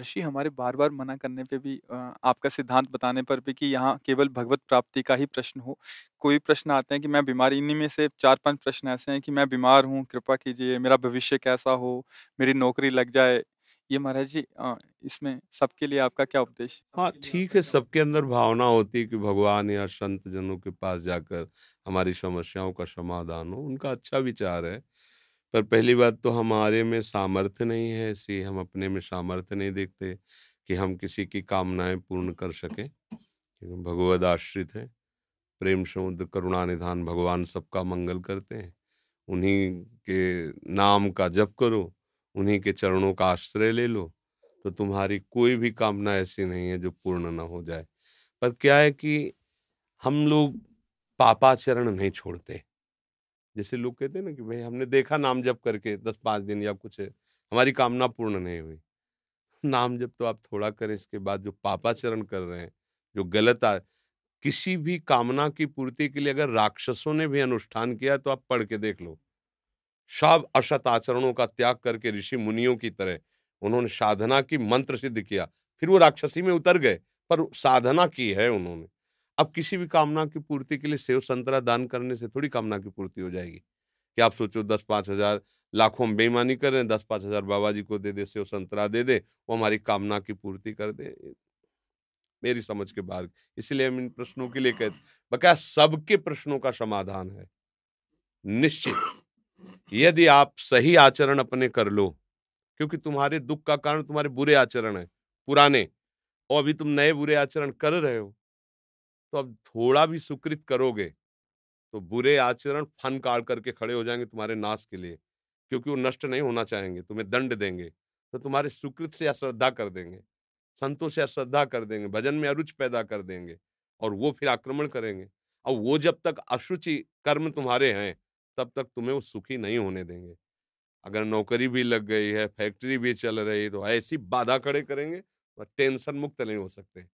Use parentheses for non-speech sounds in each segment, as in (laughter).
ऋषि हमारे बार बार मना करने पे भी आपका सिद्धांत बताने पर भी कि यहाँ केवल भगवत प्राप्ति का ही प्रश्न हो कोई प्रश्न आते हैं कि मैं बीमार इन्हीं में से चार पांच प्रश्न ऐसे हैं कि मैं बीमार हूँ कृपा कीजिए मेरा भविष्य कैसा हो मेरी नौकरी लग जाए ये महाराज जी इसमें सबके लिए आपका क्या उपदेश हाँ ठीक है सबके अंदर भावना होती है कि भगवान या संत जनों के पास जाकर हमारी समस्याओं का समाधान हो उनका अच्छा विचार है पर पहली बात तो हमारे में सामर्थ्य नहीं है ऐसी हम अपने में सामर्थ्य नहीं देखते कि हम किसी की कामनाएं पूर्ण कर सकें क्योंकि भगवद आश्रित हैं प्रेम समुद्र करुणा निधान भगवान सबका मंगल करते हैं उन्हीं के नाम का जप करो उन्हीं के चरणों का आश्रय ले लो तो तुम्हारी कोई भी कामना ऐसी नहीं है जो पूर्ण ना हो जाए पर क्या है कि हम लोग पापाचरण नहीं छोड़ते जैसे लोग कहते हैं ना कि भाई हमने देखा नाम जप करके दस पाँच दिन या कुछ हमारी कामना पूर्ण नहीं हुई नाम जप तो आप थोड़ा करें इसके बाद जो पापाचरण कर रहे हैं जो गलत आ किसी भी कामना की पूर्ति के लिए अगर राक्षसों ने भी अनुष्ठान किया तो आप पढ़ के देख लो सब असत आचरणों का त्याग करके ऋषि मुनियों की तरह उन्होंने साधना की मंत्र सिद्ध किया फिर वो राक्षसी में उतर गए पर साधना की है उन्होंने अब किसी भी कामना की पूर्ति के लिए सेव संतरा दान करने से थोड़ी कामना की पूर्ति हो जाएगी कि आप सोचो दस पाँच हजार लाखों हम बेईमानी कर रहे हैं दस पाँच हजार बाबा जी को दे दे सेव संतरा दे दे वो हमारी कामना की पूर्ति कर दे मेरी समझ के बाहर इसलिए हम इन प्रश्नों के लिए कहते बका सबके प्रश्नों का समाधान है निश्चित यदि आप सही आचरण अपने कर लो क्योंकि तुम्हारे दुख का कारण तुम्हारे बुरे आचरण है पुराने और अभी तुम नए बुरे आचरण कर रहे हो तो अब थोड़ा भी सुकृत करोगे तो बुरे आचरण फन काट करके खड़े हो जाएंगे तुम्हारे नाश के लिए क्योंकि वो नष्ट नहीं होना चाहेंगे तुम्हें दंड देंगे तो तुम्हारे सुकृत से अश्रद्धा कर देंगे संतों से अश्रद्धा कर देंगे भजन में अरुच पैदा कर देंगे और वो फिर आक्रमण करेंगे और वो जब तक अशुचि कर्म तुम्हारे हैं तब तक तुम्हें वो सुखी नहीं होने देंगे अगर नौकरी भी लग गई है फैक्ट्री भी चल रही है तो ऐसी बाधा खड़े करेंगे और तो टेंशन मुक्त नहीं हो सकते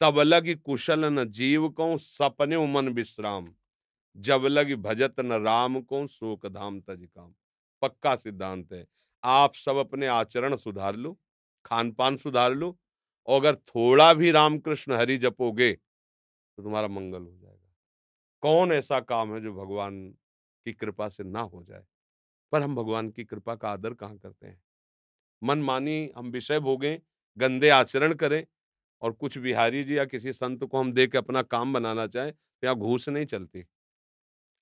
तब लग कुशल न जीव को सपने मन विश्राम जब लग भजत न राम को शोक धाम तज काम पक्का सिद्धांत है आप सब अपने आचरण सुधार लो खान पान सुधार लो और अगर थोड़ा भी रामकृष्ण हरि जपोगे तो तुम्हारा मंगल हो जाएगा कौन ऐसा काम है जो भगवान की कृपा से ना हो जाए पर हम भगवान की कृपा का आदर कहाँ करते हैं मन मानी हम विषय भोगें गंदे आचरण करें और कुछ बिहारी जी या किसी संत को हम दे के अपना काम बनाना चाहें तो यहाँ घूस नहीं चलती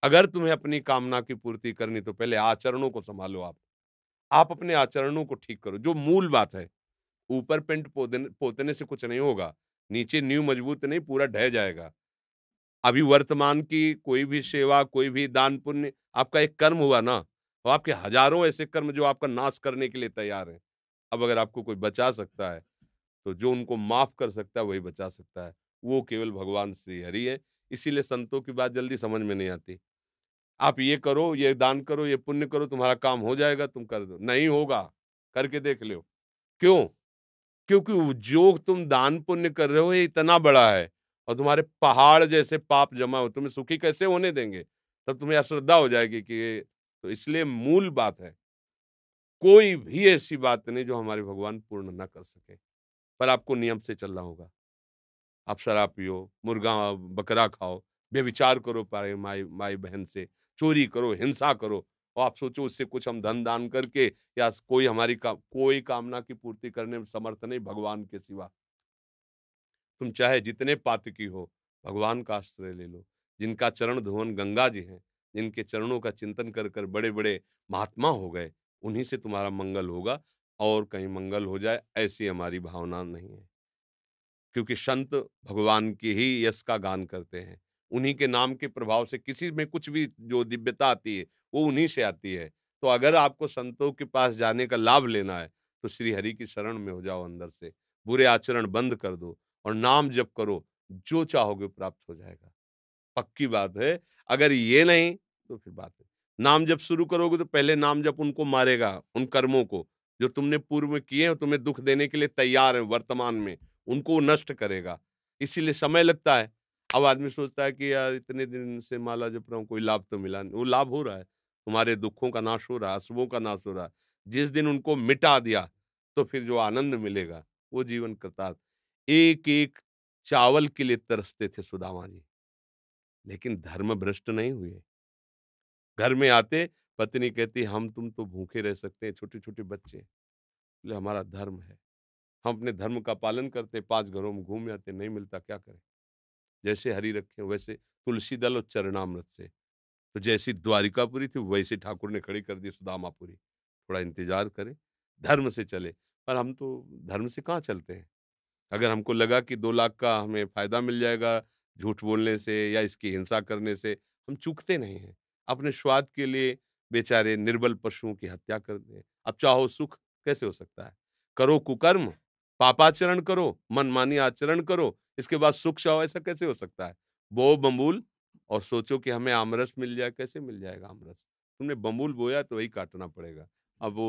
अगर तुम्हें अपनी कामना की पूर्ति करनी तो पहले आचरणों को संभालो आप आप अपने आचरणों को ठीक करो जो मूल बात है ऊपर पेंट पोतने से कुछ नहीं होगा नीचे न्यू मजबूत नहीं पूरा ढह जाएगा अभी वर्तमान की कोई भी सेवा कोई भी दान पुण्य आपका एक कर्म हुआ ना तो आपके हजारों ऐसे कर्म जो आपका नाश करने के लिए तैयार हैं अब अगर आपको कोई बचा सकता है तो जो उनको माफ कर सकता है वही बचा सकता है वो केवल भगवान श्री हरि है इसीलिए संतों की बात जल्दी समझ में नहीं आती आप ये करो ये दान करो ये पुण्य करो तुम्हारा काम हो जाएगा तुम कर दो नहीं होगा करके देख लो क्यों क्योंकि जो तुम दान पुण्य कर रहे हो ये इतना बड़ा है और तुम्हारे पहाड़ जैसे पाप जमा हो तुम्हें सुखी कैसे होने देंगे तब तुम्हें अश्रद्धा हो जाएगी कि तो इसलिए मूल बात है कोई भी ऐसी बात नहीं जो हमारे भगवान पूर्ण ना कर सके पर आपको नियम से चलना होगा आप शराब पियो मुर्गा बकरा खाओ विचार करो पारे माई माई बहन से चोरी करो हिंसा करो और आप सोचो उससे कुछ हम धन दान करके या कोई हमारी का, कोई कामना की पूर्ति करने में समर्थ नहीं भगवान के सिवा तुम चाहे जितने की हो भगवान का आश्रय ले लो जिनका चरण धोवन गंगा जी हैं जिनके चरणों का चिंतन कर कर बड़े बड़े महात्मा हो गए उन्हीं से तुम्हारा मंगल होगा और कहीं मंगल हो जाए ऐसी हमारी भावना नहीं है क्योंकि संत भगवान के ही यश का गान करते हैं उन्हीं के नाम के प्रभाव से किसी में कुछ भी जो दिव्यता आती है वो उन्हीं से आती है तो अगर आपको संतों के पास जाने का लाभ लेना है तो श्री हरि की शरण में हो जाओ अंदर से बुरे आचरण बंद कर दो और नाम जप करो जो चाहोगे प्राप्त हो जाएगा पक्की बात है अगर ये नहीं तो फिर बात है नाम जब शुरू करोगे तो पहले नाम जब उनको मारेगा उन कर्मों को जो तुमने पूर्व में किए हैं तुम्हें दुख देने के लिए तैयार हैं वर्तमान में उनको नष्ट करेगा इसीलिए समय लगता है अब आदमी सोचता है कि यार इतने दिन से माला जप रहा हूँ कोई लाभ तो मिला नहीं वो लाभ हो रहा है तुम्हारे दुखों का नाश हो रहा है अशुभों का नाश हो रहा है जिस दिन उनको मिटा दिया तो फिर जो आनंद मिलेगा वो जीवन कृतार्थ एक एक चावल के लिए तरसते थे सुदामा जी लेकिन धर्म भ्रष्ट नहीं हुए घर में आते पत्नी कहती हम तुम तो भूखे रह सकते हैं छोटे छोटे बच्चे बोले हमारा धर्म है हम अपने धर्म का पालन करते पांच घरों में घूम जाते नहीं मिलता क्या करें जैसे हरी रखे वैसे तुलसी दल और चरणामृत से तो जैसी द्वारिकापुरी थी वैसे ठाकुर ने खड़ी कर दी सुदामापुरी थोड़ा इंतजार करें धर्म से चले पर हम तो धर्म से कहाँ चलते हैं अगर हमको लगा कि दो लाख का हमें फ़ायदा मिल जाएगा झूठ बोलने से या इसकी हिंसा करने से हम चूकते नहीं हैं अपने स्वाद के लिए बेचारे निर्बल पशुओं की हत्या कर दें अब चाहो सुख कैसे हो सकता है करो कुकर्म पापाचरण करो मनमानी आचरण करो इसके बाद सुख चाहो ऐसा कैसे हो सकता है बो बमूल और सोचो कि हमें आमरस मिल जाए कैसे मिल जाएगा आमरस तुमने बमूल बोया तो वही काटना पड़ेगा अब वो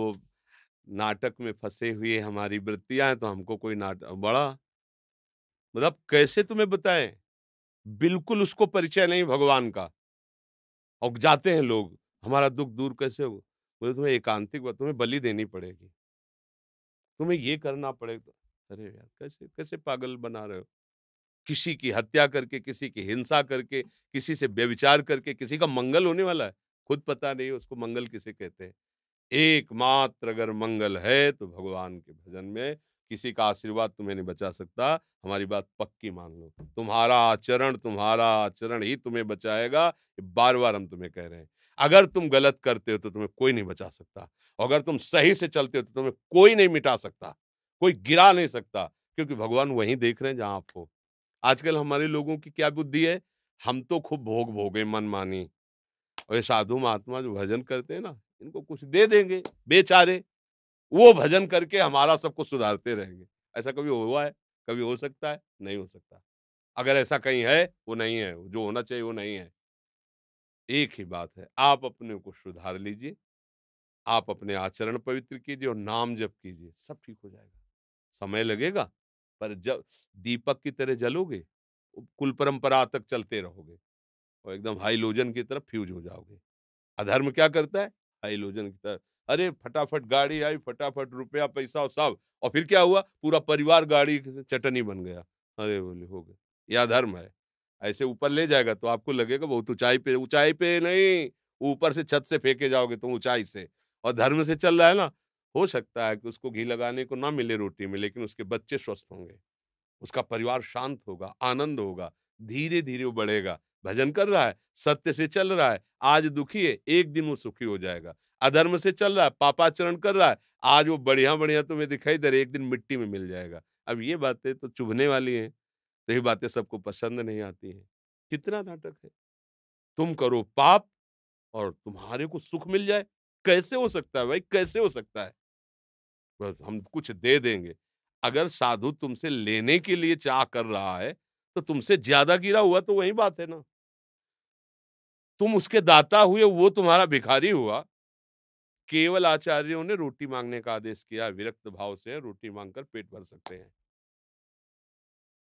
नाटक में फंसे हुए हमारी वृत्तियां हैं तो हमको कोई नाटक बड़ा मतलब कैसे तुम्हें बताएं बिल्कुल उसको परिचय नहीं भगवान का और जाते हैं लोग हमारा दुख दूर कैसे होगा बोले तुम्हें एकांतिक बात तुम्हें बलि देनी पड़ेगी तुम्हें ये करना पड़ेगा अरे यार कैसे कैसे पागल बना रहे हो किसी की हत्या करके किसी की हिंसा करके किसी से व्यविचार करके किसी का मंगल होने वाला है खुद पता नहीं उसको मंगल किसे कहते हैं एकमात्र अगर मंगल है तो भगवान के भजन में किसी का आशीर्वाद तुम्हें नहीं बचा सकता हमारी बात पक्की मान लो तुम्हारा आचरण तुम्हारा आचरण ही तुम्हें बचाएगा बार बार हम तुम्हें कह रहे हैं अगर तुम गलत करते हो तो तुम्हें कोई नहीं बचा सकता अगर तुम सही से चलते हो तो तुम्हें कोई नहीं मिटा सकता कोई गिरा नहीं सकता क्योंकि भगवान वहीं देख रहे हैं जहां आप हो आजकल हमारे लोगों की क्या बुद्धि है हम तो खूब भोग भोगे मनमानी और ये साधु महात्मा जो भजन करते हैं ना इनको कुछ दे देंगे बेचारे वो भजन करके हमारा सबको सुधारते रहेंगे ऐसा कभी हुआ है कभी हो सकता है नहीं हो सकता अगर ऐसा कहीं है वो नहीं है जो होना चाहिए वो नहीं है एक ही बात है आप अपने को सुधार लीजिए आप अपने आचरण पवित्र कीजिए और नाम जप कीजिए सब ठीक हो जाएगा समय लगेगा पर जब दीपक की तरह जलोगे कुल परंपरा तक चलते रहोगे और एकदम हाइलोजन की तरफ फ्यूज हो जाओगे अधर्म क्या करता है हाइलोजन की तरफ अरे फटाफट गाड़ी आई फटाफट रुपया पैसा और सब और फिर क्या हुआ पूरा परिवार गाड़ी चटनी बन गया अरे बोले हो गया यह अधर्म है ऐसे ऊपर ले जाएगा तो आपको लगेगा बहुत ऊंचाई पे ऊंचाई पे नहीं ऊपर से छत से फेंके जाओगे तुम तो ऊंचाई से और धर्म से चल रहा है ना हो सकता है कि उसको घी लगाने को ना मिले रोटी में लेकिन उसके बच्चे स्वस्थ होंगे उसका परिवार शांत होगा आनंद होगा धीरे धीरे वो बढ़ेगा भजन कर रहा है सत्य से चल रहा है आज दुखी है एक दिन वो सुखी हो जाएगा अधर्म से चल रहा है पापाचरण कर रहा है आज वो बढ़िया बढ़िया तुम्हें दिखाई दे रहा है एक दिन मिट्टी में मिल जाएगा अब ये बातें तो चुभने वाली हैं तो ये बातें सबको पसंद नहीं आती हैं कितना नाटक है तुम करो पाप और तुम्हारे को सुख मिल जाए कैसे हो सकता है भाई कैसे हो सकता है बस हम कुछ दे देंगे अगर साधु तुमसे लेने के लिए चाह कर रहा है तो तुमसे ज्यादा गिरा हुआ तो वही बात है ना तुम उसके दाता हुए वो तुम्हारा भिखारी हुआ केवल आचार्यों ने रोटी मांगने का आदेश किया विरक्त भाव से रोटी मांगकर पेट भर सकते हैं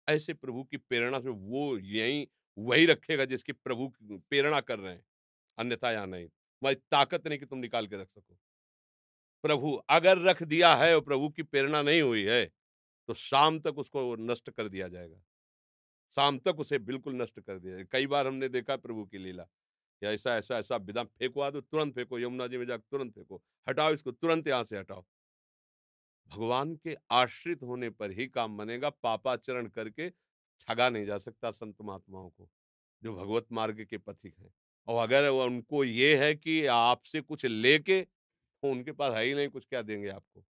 ऐसे प्रभु की प्रेरणा से वो यही वही रखेगा जिसकी प्रभु प्रेरणा कर रहे हैं अन्यथा या नहीं तुम्हारी ताकत नहीं कि तुम निकाल के रख सको प्रभु अगर रख दिया है और प्रभु की प्रेरणा नहीं हुई है तो शाम तक उसको नष्ट कर दिया जाएगा शाम तक उसे बिल्कुल नष्ट कर दिया जाएगा कई बार हमने देखा प्रभु की लीला या ऐसा ऐसा ऐसा विदा फेंकवा दो तुरंत फेंको यमुना जी में जाकर तुरंत फेंको हटाओ इसको तुरंत यहाँ से हटाओ भगवान के आश्रित होने पर ही काम बनेगा पापाचरण करके ठगा नहीं जा सकता संत महात्माओं को जो भगवत मार्ग के पथिक हैं और अगर उनको ये है कि आपसे कुछ लेके तो उनके पास है ही नहीं कुछ क्या देंगे आपको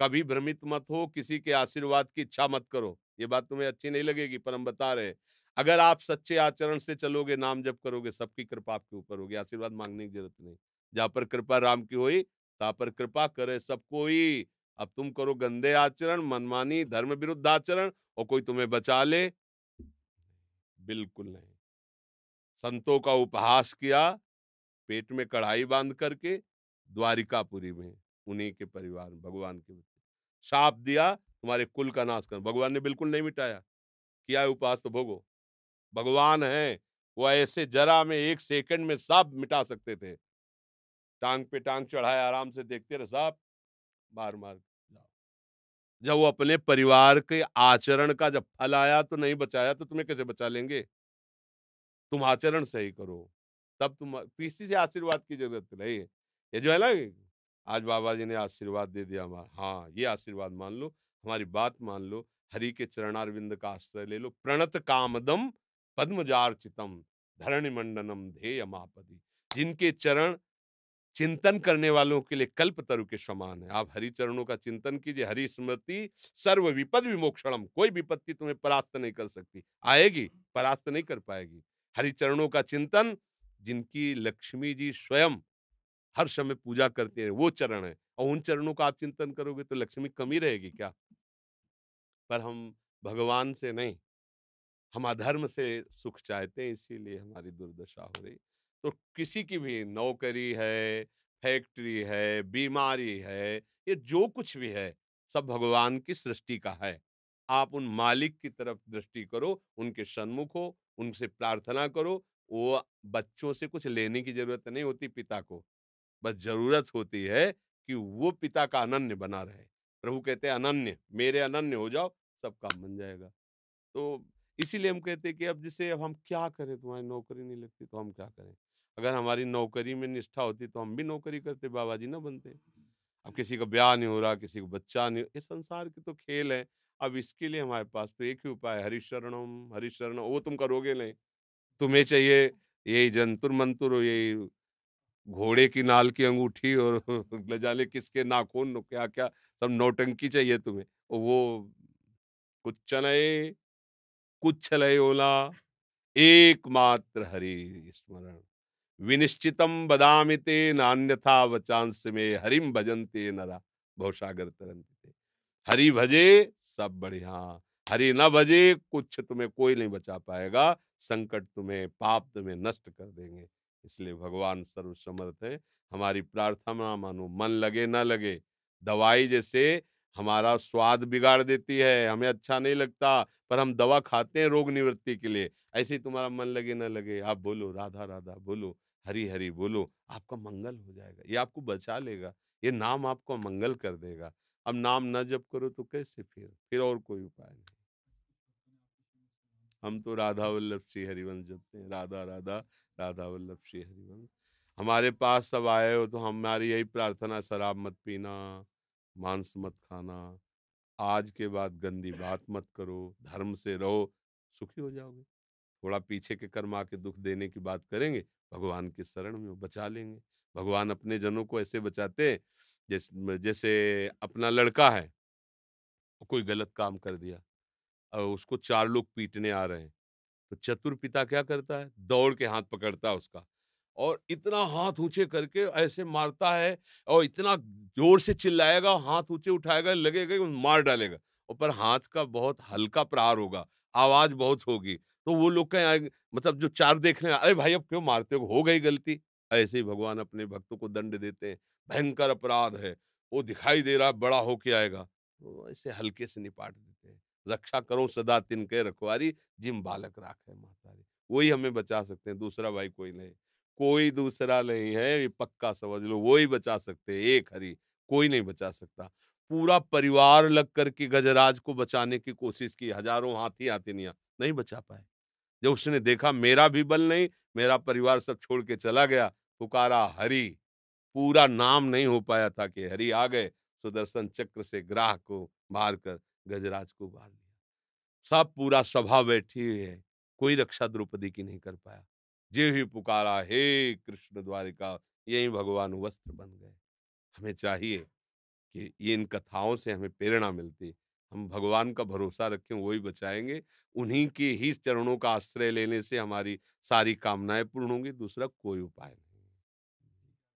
कभी भ्रमित मत हो किसी के आशीर्वाद की इच्छा मत करो ये बात तुम्हें अच्छी नहीं लगेगी पर हम बता रहे अगर आप सच्चे आचरण से चलोगे नाम जप करोगे सबकी कृपा आपके ऊपर होगी आशीर्वाद मांगने की जरूरत नहीं जहाँ पर कृपा राम की हुई तहाँ पर कृपा करे सब कोई अब तुम करो गंदे आचरण मनमानी धर्म विरुद्ध आचरण और कोई तुम्हें बचा ले बिल्कुल नहीं संतों का उपहास किया पेट में कढ़ाई बांध करके द्वारिकापुरी में उन्हीं के परिवार भगवान के बच्चे साप दिया तुम्हारे कुल का नाश कर भगवान ने बिल्कुल नहीं मिटाया किया उपहास तो भोगो भगवान है वो ऐसे जरा में एक सेकंड में सब मिटा सकते थे टांग पे टांग चढ़ाए आराम से देखते रहे साहब मार मार लाओ जब वो अपने परिवार के आचरण का जब फल आया तो नहीं बचाया तो तुम्हें कैसे बचा लेंगे तुम आचरण सही करो तब तुम किसी से आशीर्वाद की जरूरत नहीं है ये जो है ना आज बाबा जी ने आशीर्वाद दे दिया हमारा हाँ ये आशीर्वाद मान लो हमारी बात मान लो हरि के चरणारविंद का आश्रय ले लो प्रणत कामदम पद्मजार्चितम धरणिमंडनम मंडनम ध्येय जिनके चरण चिंतन करने वालों के लिए कल्प तरु के समान है आप हरि चरणों का चिंतन कीजिए हरि स्मृति सर्व विपद विमोक्षणम कोई विपत्ति तुम्हें परास्त नहीं कर सकती आएगी परास्त नहीं कर पाएगी हरि चरणों का चिंतन जिनकी लक्ष्मी जी स्वयं हर समय पूजा करते हैं वो चरण है और उन चरणों का आप चिंतन करोगे तो लक्ष्मी कमी रहेगी क्या पर हम भगवान से नहीं हम अधर्म से सुख चाहते हैं इसीलिए हमारी दुर्दशा हो रही तो किसी की भी नौकरी है फैक्ट्री है बीमारी है ये जो कुछ भी है सब भगवान की सृष्टि का है आप उन मालिक की तरफ दृष्टि करो उनके सन्मुख हो उनसे प्रार्थना करो वो बच्चों से कुछ लेने की जरूरत नहीं होती पिता को बस जरूरत होती है कि वो पिता का अनन्य बना रहे प्रभु कहते हैं अनन्य मेरे अनन्य हो जाओ सब काम बन जाएगा तो इसीलिए हम कहते हैं कि अब जैसे अब हम क्या करें तुम्हारी नौकरी नहीं लगती तो हम क्या करें अगर हमारी नौकरी में निष्ठा होती तो हम भी नौकरी करते बाबा जी ना बनते अब किसी का ब्याह नहीं हो रहा किसी का बच्चा नहीं ये संसार के तो खेल है अब इसके लिए हमारे पास तो एक ही उपाय हरिशरणम हरिशरण वो तुम करोगे नहीं तुम्हें चाहिए यही जंतुर मंतुर हो यही घोड़े की नाल की अंगूठी और (laughs) लजाले किसके नाखून क्या क्या सब नौटंकी चाहिए तुम्हें और वो कुछ चनए कुछ छलय ओला एकमात्र हरि स्मरण विनिश्चितम बदामिते ते नान्यथा वचांस में हरिम भजनते नरा भौषागर तरंते हरि भजे सब बढ़िया हरि न भजे कुछ तुम्हें कोई नहीं बचा पाएगा संकट तुम्हें पाप तुम्हें नष्ट कर देंगे इसलिए भगवान सर्वसमर्थ है हमारी प्रार्थना मानो मन लगे ना लगे दवाई जैसे हमारा स्वाद बिगाड़ देती है हमें अच्छा नहीं लगता पर हम दवा खाते हैं रोग निवृत्ति के लिए ऐसे ही तुम्हारा मन लगे ना लगे आप बोलो राधा राधा बोलो हरी हरी बोलो आपका मंगल हो जाएगा ये आपको बचा लेगा ये नाम आपको मंगल कर देगा अब नाम ना जप करो तो कैसे फिर फिर और कोई उपाय नहीं हम तो राधा वल्लभ श्री हरिवंश जपते हैं राधा राधा राधा वल्लभ श्री हरिवंश हमारे पास सब आए हो तो हमारी यही प्रार्थना शराब मत पीना मांस मत खाना आज के बाद गंदी बात मत करो धर्म से रहो सुखी हो जाओगे थोड़ा पीछे के कर्म आके दुख देने की बात करेंगे भगवान के शरण में बचा लेंगे भगवान अपने जनों को ऐसे बचाते जैसे जैसे अपना लड़का है कोई गलत काम कर दिया और उसको चार लोग पीटने आ रहे हैं तो चतुर पिता क्या करता है दौड़ के हाथ पकड़ता है उसका और इतना हाथ ऊंचे करके ऐसे मारता है और इतना जोर से चिल्लाएगा हाथ ऊंचे उठाएगा लगेगा मार डालेगा और पर हाथ का बहुत हल्का प्रहार होगा आवाज बहुत होगी तो वो लोग कहें मतलब जो चार देख रहे हैं अरे भाई अब क्यों मारते हो हो गई गलती ऐसे ही भगवान अपने भक्तों को दंड देते हैं भयंकर अपराध है वो दिखाई दे रहा है बड़ा होके आएगा तो ऐसे हल्के से निपाट देते हैं रक्षा करो सदा तिनके रखवारी जिम बालक राख माता मातारी वही हमें बचा सकते हैं दूसरा भाई कोई नहीं कोई दूसरा नहीं है ये पक्का समझ लो वही बचा सकते हैं एक हरी कोई नहीं बचा सकता पूरा परिवार लग करके गजराज को बचाने की कोशिश की हजारों हाथी हाथी नहीं बचा पाए जब उसने देखा मेरा भी बल नहीं मेरा परिवार सब छोड़ के चला गया पुकारा हरि पूरा नाम नहीं हो पाया था कि हरि आ गए सुदर्शन चक्र से ग्राह को मार कर गजराज को मार लिया सब पूरा सभा बैठी है कोई रक्षा द्रौपदी की नहीं कर पाया जे ही पुकारा हे कृष्ण द्वारिका यही भगवान वस्त्र बन गए हमें चाहिए कि ये इन कथाओं से हमें प्रेरणा मिलती है हम भगवान का भरोसा रखें वही बचाएंगे उन्हीं के ही चरणों का आश्रय लेने से हमारी सारी कामनाएं पूर्ण होंगी दूसरा कोई उपाय नहीं